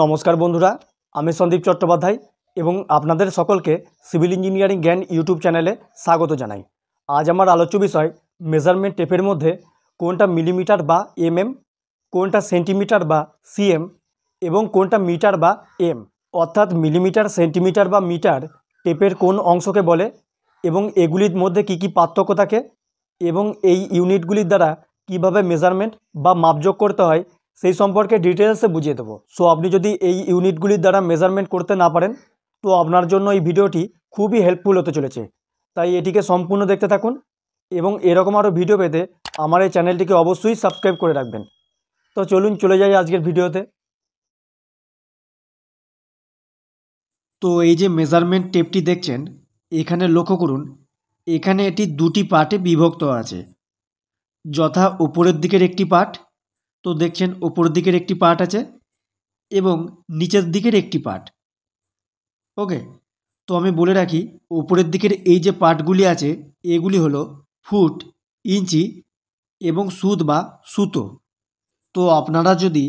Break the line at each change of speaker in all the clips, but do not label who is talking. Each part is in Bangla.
নমস্কার বন্ধুরা আমি সন্দীপ চট্টোপাধ্যায় এবং আপনাদের সকলকে সিভিল ইঞ্জিনিয়ারিং জ্ঞান ইউটিউব চ্যানেলে স্বাগত জানাই আজ আমার আলোচ্য বিষয় মেজারমেন্ট টেপের মধ্যে কোনটা মিলিমিটার বা এমএম mm, কোনটা সেন্টিমিটার বা সিএম এবং কোনটা মিটার বা এম অর্থাৎ মিলিমিটার সেন্টিমিটার বা মিটার টেপের কোন অংশকে বলে এবং এগুলির মধ্যে কি কি পার্থক্য থাকে এবং এই ইউনিটগুলির দ্বারা কিভাবে মেজারমেন্ট বা মাপযোগ করতে হয় সেই সম্পর্কে ডিটেলসে বুঝিয়ে দেবো সো আপনি যদি এই ইউনিটগুলির দ্বারা মেজারমেন্ট করতে না পারেন তো আপনার জন্য এই ভিডিওটি খুবই হেল্পফুল হতে চলেছে তাই এটিকে সম্পূর্ণ দেখতে থাকুন এবং এরকম আরও ভিডিও পেতে আমার এই চ্যানেলটিকে অবশ্যই সাবস্ক্রাইব করে রাখবেন তো চলুন চলে যাই আজকের ভিডিওতে তো এই যে মেজারমেন্ট টেপটি দেখছেন এখানে লক্ষ্য করুন এখানে এটি দুটি পার্টে বিভক্ত আছে যথা ওপরের দিকের একটি পার্ট তো দেখছেন ওপর দিকের একটি পার্ট আছে এবং নিচের দিকের একটি পার্ট ওকে তো আমি বলে রাখি ওপরের দিকের এই যে পার্টগুলি আছে এগুলি হলো ফুট ইঞ্চি এবং সুদ বা সুতো তো আপনারা যদি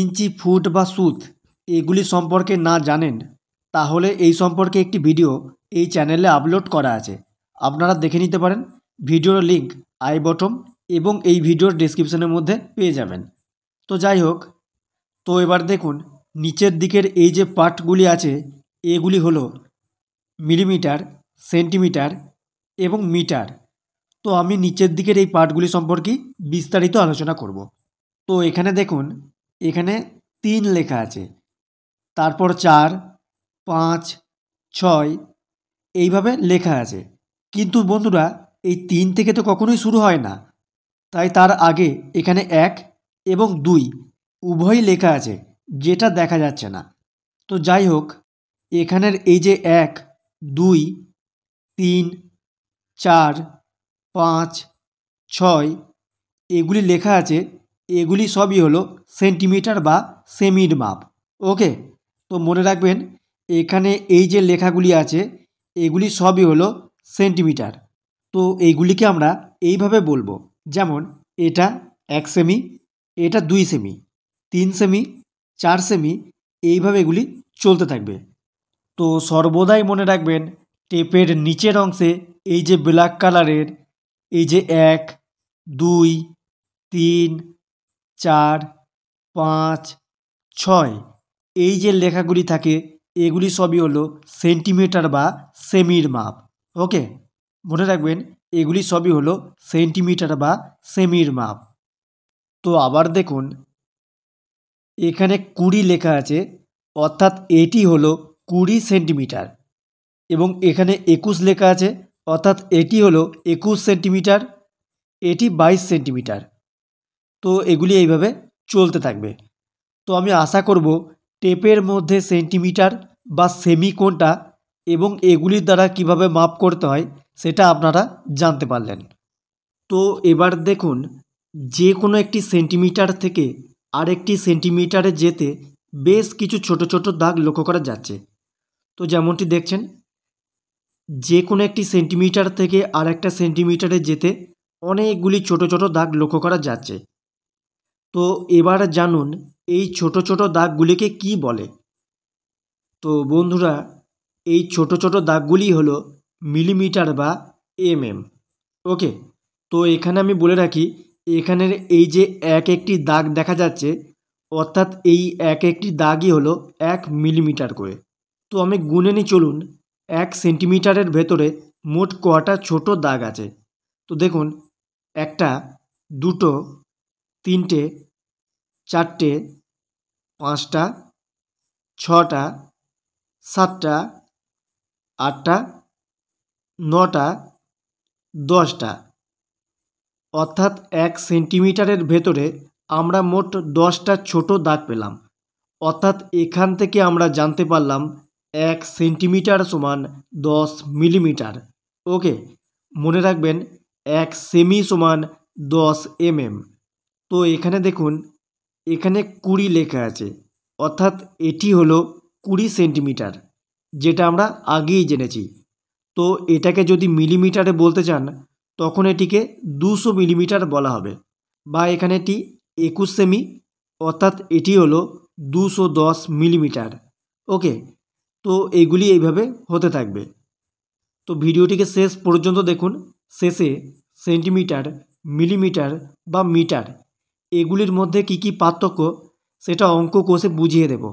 ইঞ্চি ফুট বা সুত এগুলি সম্পর্কে না জানেন তাহলে এই সম্পর্কে একটি ভিডিও এই চ্যানেলে আপলোড করা আছে আপনারা দেখে নিতে পারেন ভিডিওর লিঙ্ক আই বটম এবং এই ভিডিওর ডিসক্রিপশানের মধ্যে পেয়ে যাবেন তো যাই হোক তো এবার দেখুন নিচের দিকের এই যে পার্টগুলি আছে এগুলি হলো মিলিমিটার সেন্টিমিটার এবং মিটার তো আমি নিচের দিকের এই পার্টগুলি সম্পর্কে বিস্তারিত আলোচনা করব তো এখানে দেখুন এখানে তিন লেখা আছে তারপর চার পাঁচ ছয় এইভাবে লেখা আছে কিন্তু বন্ধুরা এই তিন থেকে তো কখনোই শুরু হয় না তাই তার আগে এখানে এক এবং দুই উভয়ই লেখা আছে যেটা দেখা যাচ্ছে না তো যাই হোক এখানের এই যে এক দুই তিন চার পাঁচ ছয় এগুলি লেখা আছে এগুলি সবই হলো সেন্টিমিটার বা সেমির মাপ ওকে তো মনে রাখবেন এখানে এই যে লেখাগুলি আছে এগুলি সবই হলো সেন্টিমিটার তো এইগুলিকে আমরা এইভাবে বলবো যেমন এটা এক সেমি এটা দুই সেমি তিন সেমি চার সেমি এইভাবে এগুলি চলতে থাকবে তো সর্বদাই মনে রাখবেন টেপের নিচের অংশে এই যে ব্ল্যাক কালারের এই যে এক দুই তিন চার পাঁচ ছয় এই যে লেখাগুলি থাকে এগুলি সবই হলো সেন্টিমিটার বা সেমির মাপ ওকে মনে রাখবেন এগুলি সবই হলো সেন্টিমিটার বা সেমির মাপ তো আবার দেখুন এখানে কুড়ি লেখা আছে অর্থাৎ এটি হলো কুড়ি সেন্টিমিটার এবং এখানে একুশ লেখা আছে অর্থাৎ এটি হলো একুশ সেন্টিমিটার এটি বাইশ সেন্টিমিটার তো এগুলি এইভাবে চলতে থাকবে তো আমি আশা করব টেপের মধ্যে সেন্টিমিটার বা সেমি কোনটা এবং এগুলির দ্বারা কিভাবে মাপ করতে হয় সেটা আপনারা জানতে পারলেন তো এবার দেখুন যে কোনো একটি সেন্টিমিটার থেকে আরেকটি সেন্টিমিটারে যেতে বেশ কিছু ছোট ছোট দাগ লক্ষ্য করা যাচ্ছে তো যেমনটি দেখছেন যে কোনো একটি সেন্টিমিটার থেকে আরেকটা সেন্টিমিটারে যেতে অনেকগুলি ছোট ছোট দাগ লক্ষ্য করা যাচ্ছে তো এবার জানুন এই ছোট ছোট দাগগুলিকে কি বলে তো বন্ধুরা এই ছোট ছোট দাগগুলি হলো মিলিমিটার বা এম এম ওকে তো এখানে আমি বলে রাখি এখানের এই যে এক একটি দাগ দেখা যাচ্ছে অর্থাৎ এই এক একটি দাগই হলো এক মিলিমিটার করে তো আমি গুনে নিই চলুন এক সেন্টিমিটারের ভেতরে মোট কটা ছোট দাগ আছে তো দেখুন একটা দুটো তিনটে চারটে পাঁচটা ছটা সাতটা আটটা নটা দশটা অর্থাৎ এক সেন্টিমিটারের ভেতরে আমরা মোট দশটা ছোট দাগ পেলাম অর্থাৎ এখান থেকে আমরা জানতে পারলাম এক সেন্টিমিটার সমান দশ মিলিমিটার ওকে মনে রাখবেন এক সেমি সমান দশ এমএম তো এখানে দেখুন এখানে কুড়ি লেখা আছে অর্থাৎ এটি হলো কুড়ি সেন্টিমিটার যেটা আমরা আগেই জেনেছি তো এটাকে যদি মিলিমিটারে বলতে চান তখন এটিকে দুশো মিলিমিটার বলা হবে বা এখানে এটি একুশ সেমি অর্থাৎ এটি হলো দুশো দশ মিলিমিটার ওকে তো এগুলি এইভাবে হতে থাকবে তো ভিডিওটিকে শেষ পর্যন্ত দেখুন শেষে সেন্টিমিটার মিলিমিটার বা মিটার এগুলির মধ্যে কি কি পার্থক্য সেটা অঙ্ক কোষে বুঝিয়ে দেব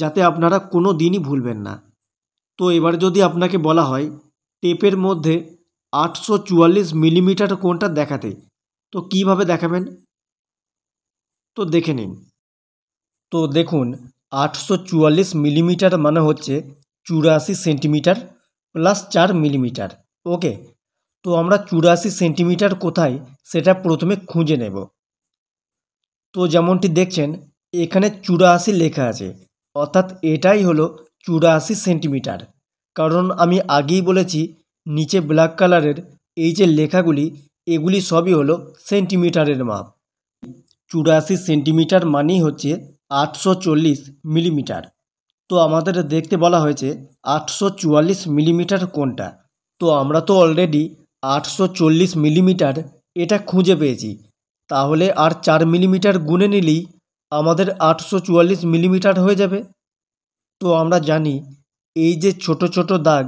যাতে আপনারা কোনো দিনই ভুলবেন না তো এবার যদি আপনাকে বলা হয় টেপের মধ্যে আটশো চুয়াল্লিশ মিলিমিটার কোনটা দেখাতে তো কিভাবে দেখাবেন তো দেখে নিন তো দেখুন আটশো চুয়াল্লিশ মিলিমিটার মানে হচ্ছে চুরাশি সেন্টিমিটার প্লাস চার মিলিমিটার ওকে তো আমরা চুরাশি সেন্টিমিটার কোথায় সেটা প্রথমে খুঁজে নেব তো যেমনটি দেখছেন এখানে চুরাশি লেখা আছে অর্থাৎ এটাই হলো চুরাশি সেন্টিমিটার কারণ আমি আগেই বলেছি নিচে ব্ল্যাক কালারের এই যে লেখাগুলি এগুলি সবই হলো সেন্টিমিটারের মাপ চুরাশি সেন্টিমিটার মানেই হচ্ছে আটশো মিলিমিটার তো আমাদের দেখতে বলা হয়েছে আটশো মিলিমিটার কোনটা তো আমরা তো অলরেডি আটশো মিলিমিটার এটা খুঁজে পেয়েছি তাহলে আর চার মিলিমিটার গুনে নিলেই আমাদের আটশো মিলিমিটার হয়ে যাবে তো আমরা জানি এই যে ছোট ছোট দাগ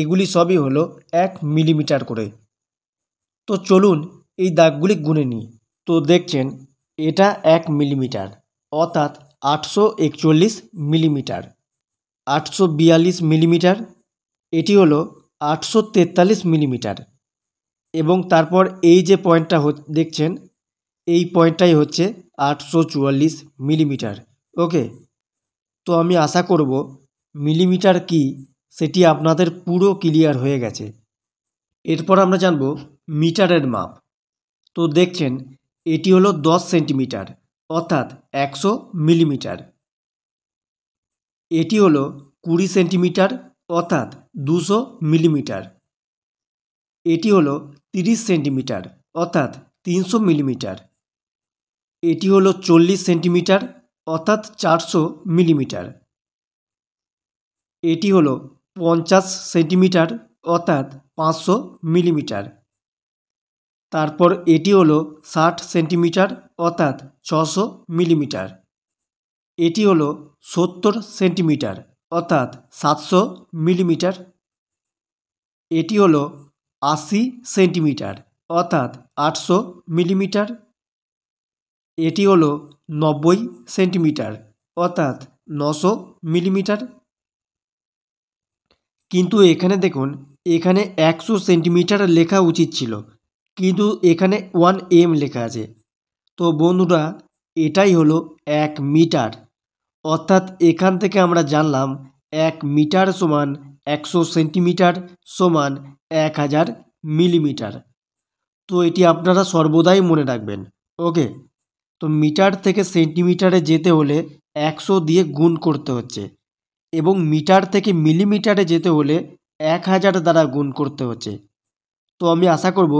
এগুলি সবই হলো এক মিলিমিটার করে তো চলুন এই দাগগুলি গুনে নিই তো দেখছেন এটা এক মিলিমিটার অর্থাৎ আটশো একচল্লিশ মিলিমিটার আটশো বিয়াল্লিশ মিলিমিটার এটি হলো আটশো তেতাল্লিশ মিলিমিটার এবং তারপর এই যে পয়েন্টটা দেখছেন এই পয়েন্টটাই হচ্ছে আটশো চুয়াল্লিশ মিলিমিটার ওকে তো আমি আশা করব মিলিমিটার কি সেটি আপনাদের পুরো ক্লিয়ার হয়ে গেছে এরপর আমরা জানব মিটারের মাপ তো দেখছেন এটি হলো দশ সেন্টিমিটার অর্থাৎ একশো মিলিমিটার এটি হলো কুড়ি সেন্টিমিটার অর্থাৎ দুশো মিলিমিটার এটি হলো তিরিশ সেন্টিমিটার অর্থাৎ তিনশো মিলিমিটার এটি হলো চল্লিশ সেন্টিমিটার অর্থাৎ চারশো মিলিমিটার এটি হলো পঞ্চাশ সেন্টিমিটার অর্থাৎ পাঁচশো মিলিমিটার তারপর এটি হলো ষাট সেন্টিমিটার অর্থাৎ ছশো মিলিমিটার এটি হলো সত্তর সেন্টিমিটার অর্থাৎ সাতশো মিলিমিটার এটি হলো আশি সেন্টিমিটার অর্থাৎ আটশো মিলিমিটার এটি হলো নব্বই সেন্টিমিটার অর্থাৎ নশো মিলিমিটার কিন্তু এখানে দেখুন এখানে একশো সেন্টিমিটার লেখা উচিত ছিল কিন্তু এখানে ওয়ান এম লেখা আছে তো বন্ধুরা এটাই হলো এক মিটার অর্থাৎ এখান থেকে আমরা জানলাম এক মিটার সমান একশো সেন্টিমিটার সমান এক হাজার মিলিমিটার তো এটি আপনারা সর্বদাই মনে রাখবেন ওকে তো মিটার থেকে সেন্টিমিটারে যেতে হলে একশো দিয়ে গুণ করতে হচ্ছে এবং মিটার থেকে মিলিমিটারে যেতে হলে এক হাজার দ্বারা গুণ করতে হচ্ছে তো আমি আশা করব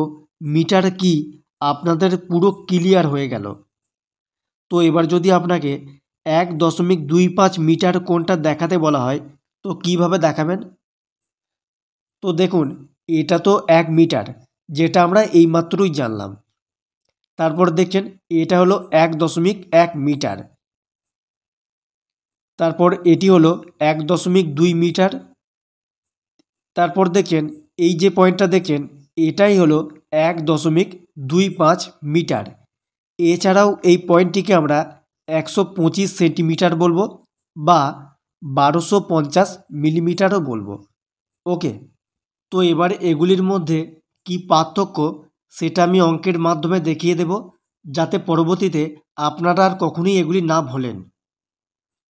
মিটার কি আপনাদের পুরো ক্লিয়ার হয়ে গেল তো এবার যদি আপনাকে এক দশমিক দুই পাঁচ মিটার কোনটা দেখাতে বলা হয় তো কিভাবে দেখাবেন তো দেখুন এটা তো এক মিটার যেটা আমরা এইমাত্রই জানলাম তারপর দেখছেন এটা হলো এক দশমিক এক মিটার তারপর এটি হলো এক দশমিক দুই মিটার তারপর দেখেন এই যে পয়েন্টটা দেখেন এটাই হলো এক দশমিক দুই পাঁচ মিটার এছাড়াও এই পয়েন্টটিকে আমরা একশো পঁচিশ সেন্টিমিটার বলবো বা বারোশো পঞ্চাশ মিলিমিটারও বলবো ওকে তো এবার এগুলির মধ্যে কি পার্থক্য সেটা আমি অঙ্কের মাধ্যমে দেখিয়ে দেব যাতে পরবর্তীতে আপনারা আর কখনোই এগুলি না ভোলেন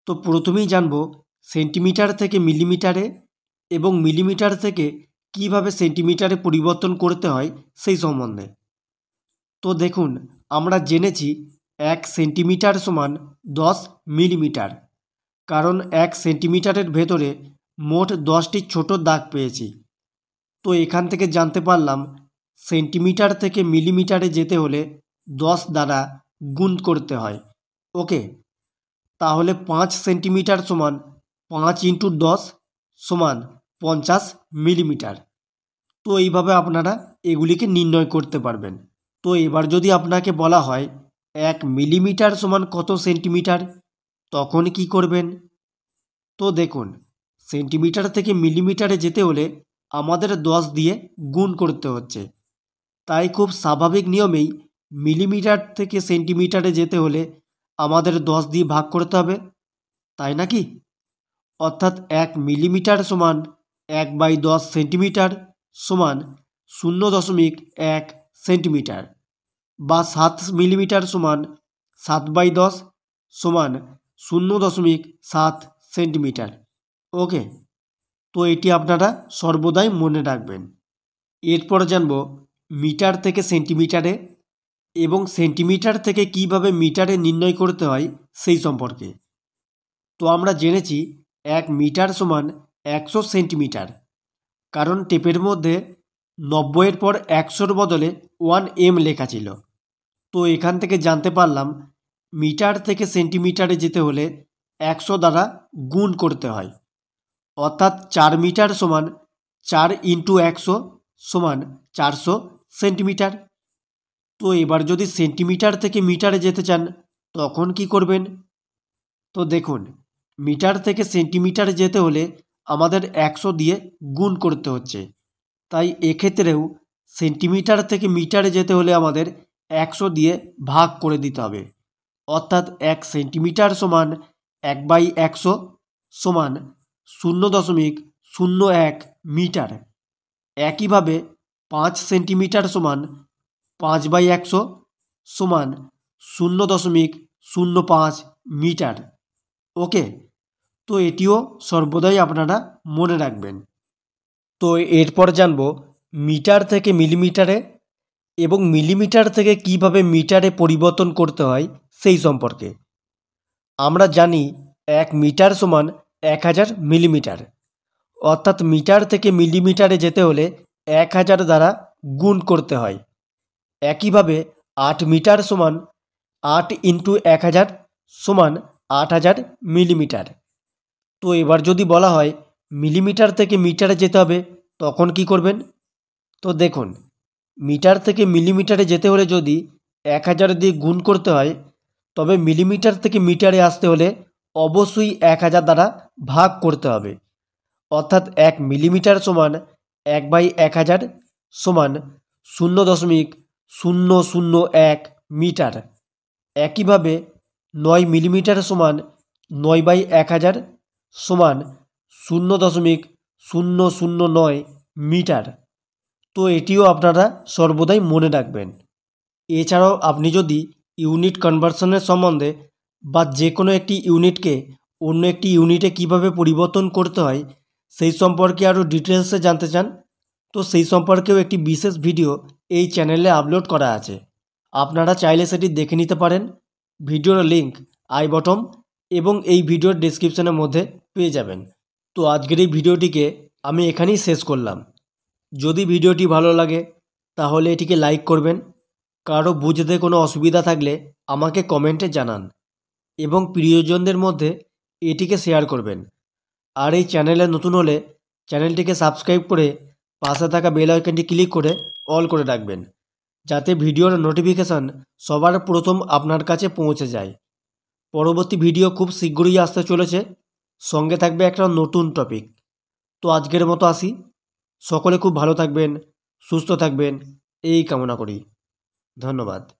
তো প্রথমেই জানব সেন্টিমিটার থেকে মিলিমিটারে এবং মিলিমিটার থেকে কিভাবে সেন্টিমিটারে পরিবর্তন করতে হয় সেই সম্বন্ধে তো দেখুন আমরা জেনেছি এক সেন্টিমিটার সমান দশ মিলিমিটার কারণ এক সেন্টিমিটারের ভেতরে মোট দশটি ছোট দাগ পেয়েছি তো এখান থেকে জানতে পারলাম সেন্টিমিটার থেকে মিলিমিটারে যেতে হলে দশ দ্বারা গুণ করতে হয় ওকে তাহলে পাঁচ সেন্টিমিটার সমান পাঁচ ইন্টু দশ সমান পঞ্চাশ মিলিমিটার তো এইভাবে আপনারা এগুলিকে নির্ণয় করতে পারবেন তো এবার যদি আপনাকে বলা হয় এক মিলিমিটার সমান কত সেন্টিমিটার তখন কি করবেন তো দেখুন সেন্টিমিটার থেকে মিলিমিটারে যেতে হলে আমাদের দশ দিয়ে গুণ করতে হচ্ছে তাই খুব স্বাভাবিক নিয়মেই মিলিমিটার থেকে সেন্টিমিটারে যেতে হলে আমাদের দশ দিয়ে ভাগ করতে হবে তাই নাকি অর্থাৎ এক মিলিমিটার সমান এক বাই দশ সেন্টিমিটার সমান শূন্য দশমিক এক সেন্টিমিটার বা সাত মিলিমিটার সমান সাত বাই দশ সমান শূন্য দশমিক সাত সেন্টিমিটার ওকে তো এটি আপনারা সর্বদাই মনে রাখবেন এরপর জানব মিটার থেকে সেন্টিমিটারে এবং সেন্টিমিটার থেকে কিভাবে মিটারে নির্ণয় করতে হয় সেই সম্পর্কে তো আমরা জেনেছি এক মিটার সমান একশো সেন্টিমিটার কারণ টেপের মধ্যে নব্বইয়ের পর একশোর বদলে ওয়ান এম লেখা ছিল তো এখান থেকে জানতে পারলাম মিটার থেকে সেন্টিমিটারে যেতে হলে একশো দ্বারা গুণ করতে হয় অর্থাৎ চার মিটার সমান চার ইন্টু একশো সমান চারশো সেন্টিমিটার তো এবার যদি সেন্টিমিটার থেকে মিটারে যেতে চান তখন কি করবেন তো দেখুন মিটার থেকে সেন্টিমিটারে যেতে হলে আমাদের একশো দিয়ে গুণ করতে হচ্ছে তাই এক্ষেত্রেও সেন্টিমিটার থেকে মিটারে যেতে হলে আমাদের একশো দিয়ে ভাগ করে দিতে হবে অর্থাৎ এক সেন্টিমিটার সমান এক বাই একশো সমান শূন্য দশমিক শূন্য এক মিটার একইভাবে পাঁচ সেন্টিমিটার সমান পাঁচ বাই একশো সমান শূন্য দশমিক শূন্য পাঁচ মিটার ওকে তো এটিও সর্বদাই আপনারা মনে রাখবেন তো এরপর জানব মিটার থেকে মিলিমিটারে এবং মিলিমিটার থেকে কিভাবে মিটারে পরিবর্তন করতে হয় সেই সম্পর্কে আমরা জানি এক মিটার সমান এক হাজার মিলিমিটার অর্থাৎ মিটার থেকে মিলিমিটারে যেতে হলে এক হাজার দ্বারা গুণ করতে হয় একইভাবে আট মিটার সমান আট ইন্টু এক হাজার সমান আট হাজার মিলিমিটার তো এবার যদি বলা হয় মিলিমিটার থেকে মিটারে যেতে হবে তখন কি করবেন তো দেখুন মিটার থেকে মিলিমিটারে যেতে হলে যদি এক হাজার দিয়ে গুণ করতে হয় তবে মিলিমিটার থেকে মিটারে আসতে হলে অবশ্যই এক হাজার দ্বারা ভাগ করতে হবে অর্থাৎ এক মিলিমিটার সমান এক বাই এক হাজার সমান শূন্য দশমিক শূন্য শূন্য এক মিটার একইভাবে নয় মিলিমিটার সমান নয় বাই এক হাজার সমান শূন্য দশমিক শূন্য শূন্য নয় মিটার তো এটিও আপনারা সর্বদাই মনে রাখবেন এছাড়াও আপনি যদি ইউনিট কনভার্সনের সম্বন্ধে বা যে কোনো একটি ইউনিটকে অন্য একটি ইউনিটে কিভাবে পরিবর্তন করতে হয় সেই সম্পর্কে আরও ডিটেলসে জানতে চান তো সেই সম্পর্কেও একটি বিশেষ ভিডিও এই চ্যানেলে আপলোড করা আছে আপনারা চাইলে সেটি দেখে নিতে পারেন ভিডিওর লিঙ্ক আই বটম এবং এই ভিডিওর ডিসক্রিপশনের মধ্যে পেয়ে যাবেন তো আজকের এই ভিডিওটিকে আমি এখানেই শেষ করলাম যদি ভিডিওটি ভালো লাগে তাহলে এটিকে লাইক করবেন কারো বুঝতে কোনো অসুবিধা থাকলে আমাকে কমেন্টে জানান এবং প্রিয়জনদের মধ্যে এটিকে শেয়ার করবেন আর এই চ্যানেলে নতুন হলে চ্যানেলটিকে সাবস্ক্রাইব করে পাশে থাকা বেল আইকনটি ক্লিক করে অল করে রাখবেন যাতে ভিডিওর নোটিফিকেশান সবার প্রথম আপনার কাছে পৌঁছে যায় পরবর্তী ভিডিও খুব শীঘ্রই আসতে চলেছে সঙ্গে থাকবে একটা নতুন টপিক তো আজকের মতো আসি সকলে খুব ভালো থাকবেন সুস্থ থাকবেন এই কামনা করি ধন্যবাদ